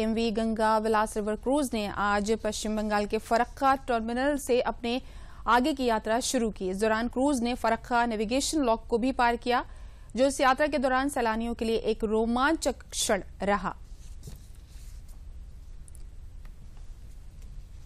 M V Ganga Vilas river cruise ने आज पश्चिम बंगाल के फरक्का टर्मिनल से अपने आगे की यात्रा शुरू की इस दौरान क्रूज ने फरक्का नेविगेशन लॉक को भी पार किया जो इस यात्रा के दौरान सैलानियों के लिए एक रोमांचक क्षण रहा